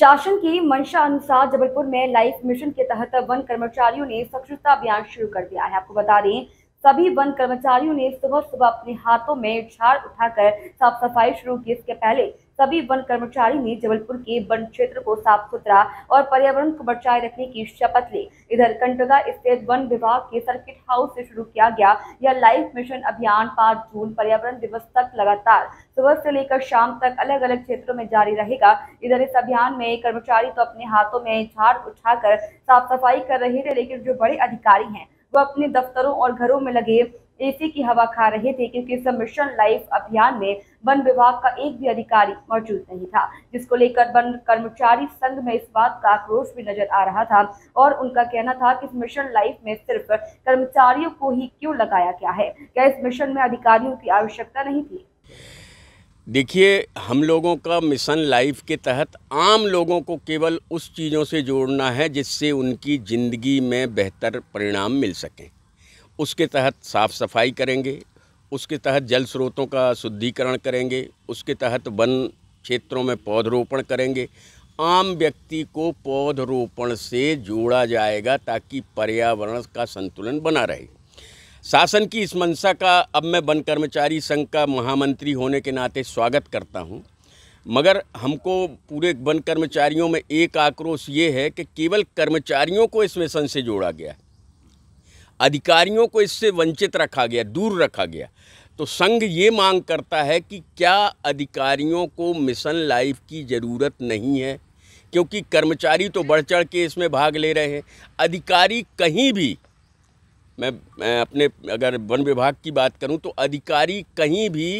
शासन की मंशा अनुसार जबलपुर में लाइफ मिशन के तहत वन कर्मचारियों ने स्वच्छता अभियान शुरू कर दिया है आपको बता दें सभी वन कर्मचारियों ने सुबह सुबह अपने हाथों में झाड़ उठाकर साफ सफाई शुरू की इसके पहले सभी वन कर्मचारी ने जबलपुर के वन क्षेत्र को साफ सुथरा और पर्यावरण को बचाए रखने की शपथ ली इधर कंटगा स्थित वन विभाग के सर्किट हाउस से शुरू किया गया यह लाइफ मिशन अभियान पांच जून पर्यावरण दिवस तक लगातार सुबह से लेकर शाम तक अलग अलग क्षेत्रों में जारी रहेगा इधर इस अभियान में कर्मचारी तो अपने हाथों में झाड़ उठाकर साफ सफाई कर रहे थे लेकिन जो बड़े अधिकारी हैं वो अपने दफ्तरों और घरों में लगे एसी की हवा खा रहे थे क्योंकि इस मिशन लाइफ अभियान में वन विभाग का एक भी अधिकारी मौजूद नहीं था जिसको लेकर वन कर्मचारी संघ में इस बात का आक्रोश भी नजर आ रहा था और उनका कहना था कि इस मिशन लाइफ में सिर्फ कर्मचारियों को ही क्यों लगाया गया है क्या इस मिशन में अधिकारियों की आवश्यकता नहीं थी देखिए हम लोगों का मिशन लाइफ के तहत आम लोगों को केवल उस चीज़ों से जोड़ना है जिससे उनकी ज़िंदगी में बेहतर परिणाम मिल सकें उसके तहत साफ़ सफाई करेंगे उसके तहत जल स्रोतों का शुद्धिकरण करेंगे उसके तहत वन क्षेत्रों में पौधरोपण करेंगे आम व्यक्ति को पौधरोपण से जोड़ा जाएगा ताकि पर्यावरण का संतुलन बना रहे शासन की इस मंशा का अब मैं वन कर्मचारी संघ का महामंत्री होने के नाते स्वागत करता हूं, मगर हमको पूरे वन कर्मचारियों में एक आक्रोश ये है कि केवल कर्मचारियों को इस मिशन से जोड़ा गया है अधिकारियों को इससे वंचित रखा गया दूर रखा गया तो संघ ये मांग करता है कि क्या अधिकारियों को मिशन लाइफ की ज़रूरत नहीं है क्योंकि कर्मचारी तो बढ़ चढ़ के इसमें भाग ले रहे हैं अधिकारी कहीं भी मैं, मैं अपने अगर वन विभाग की बात करूं तो अधिकारी कहीं भी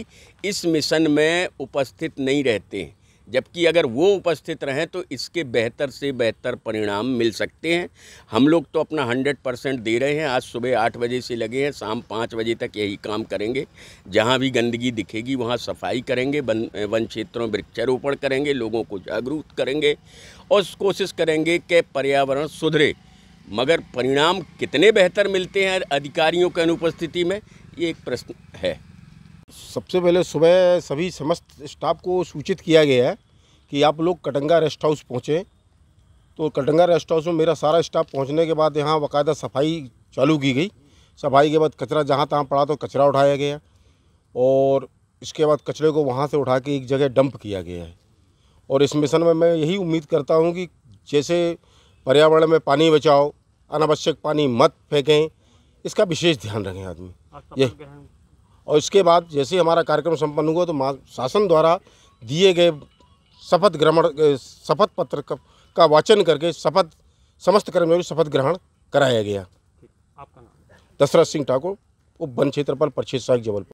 इस मिशन में उपस्थित नहीं रहते हैं जबकि अगर वो उपस्थित रहें तो इसके बेहतर से बेहतर परिणाम मिल सकते हैं हम लोग तो अपना हंड्रेड परसेंट दे रहे हैं आज सुबह आठ बजे से लगे हैं शाम पाँच बजे तक यही काम करेंगे जहाँ भी गंदगी दिखेगी वहाँ सफाई करेंगे वन वन क्षेत्रों में वृक्षारोपण करेंगे लोगों को जागरूक करेंगे और कोशिश करेंगे कि पर्यावरण सुधरे मगर परिणाम कितने बेहतर मिलते हैं अधिकारियों की अनुपस्थिति में ये एक प्रश्न है सबसे पहले सुबह सभी समस्त स्टाफ को सूचित किया गया है कि आप लोग कटंगा रेस्ट हाउस पहुँचें तो कटंगा रेस्ट हाउस में मेरा सारा स्टाफ पहुँचने के बाद यहाँ बाकायदा सफाई चालू की गई सफाई के बाद कचरा जहाँ तहाँ पड़ा तो कचरा उठाया गया और इसके बाद कचरे को वहाँ से उठा के एक जगह डंप किया गया है और इस मिशन में मैं यही उम्मीद करता हूँ कि जैसे पर्यावरण में पानी बचाओ अनावश्यक पानी मत फेंकें इसका विशेष ध्यान रखें आदमी ये और इसके बाद जैसे ही हमारा कार्यक्रम संपन्न हुआ तो शासन द्वारा दिए गए शपथ ग्रहण शपथ पत्र का वाचन करके शपथ समस्त कर्मचारी शपथ ग्रहण कराया गया आपका नाम दशरथ सिंह ठाकुर उप वन क्षेत्रपाल परिक्षेत्र सहायक जबलपुर